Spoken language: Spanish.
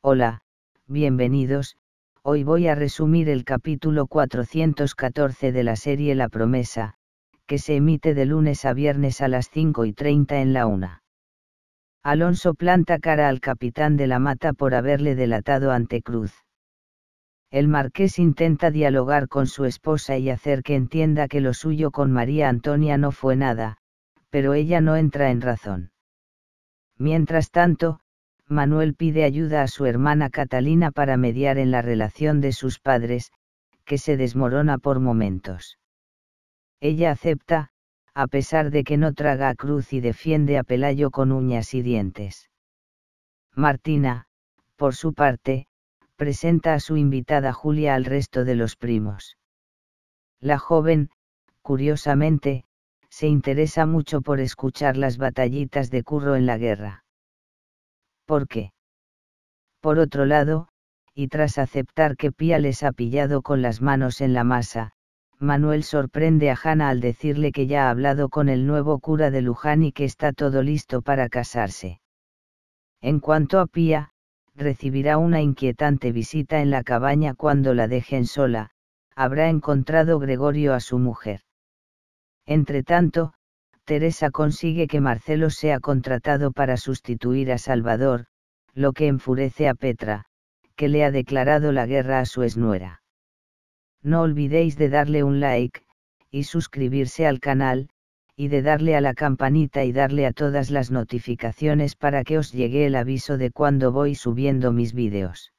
Hola, bienvenidos, hoy voy a resumir el capítulo 414 de la serie La Promesa, que se emite de lunes a viernes a las 5 y 30 en la UNA. Alonso planta cara al capitán de la mata por haberle delatado ante Cruz. El marqués intenta dialogar con su esposa y hacer que entienda que lo suyo con María Antonia no fue nada, pero ella no entra en razón. Mientras tanto, Manuel pide ayuda a su hermana Catalina para mediar en la relación de sus padres, que se desmorona por momentos. Ella acepta, a pesar de que no traga a cruz y defiende a Pelayo con uñas y dientes. Martina, por su parte, presenta a su invitada Julia al resto de los primos. La joven, curiosamente, se interesa mucho por escuchar las batallitas de Curro en la guerra. ¿Por qué? Por otro lado, y tras aceptar que Pía les ha pillado con las manos en la masa, Manuel sorprende a Hannah al decirle que ya ha hablado con el nuevo cura de Luján y que está todo listo para casarse. En cuanto a Pía, recibirá una inquietante visita en la cabaña cuando la dejen sola, habrá encontrado Gregorio a su mujer. Entretanto, Teresa consigue que Marcelo sea contratado para sustituir a Salvador, lo que enfurece a Petra, que le ha declarado la guerra a su esnuera. No olvidéis de darle un like, y suscribirse al canal, y de darle a la campanita y darle a todas las notificaciones para que os llegue el aviso de cuando voy subiendo mis vídeos.